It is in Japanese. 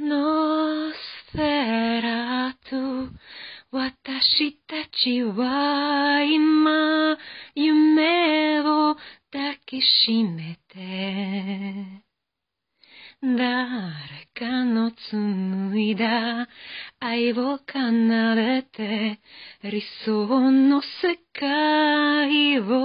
ノスフェラト私たちは今夢を抱きしめて誰かの紡いだ愛を奏でて理想の世界を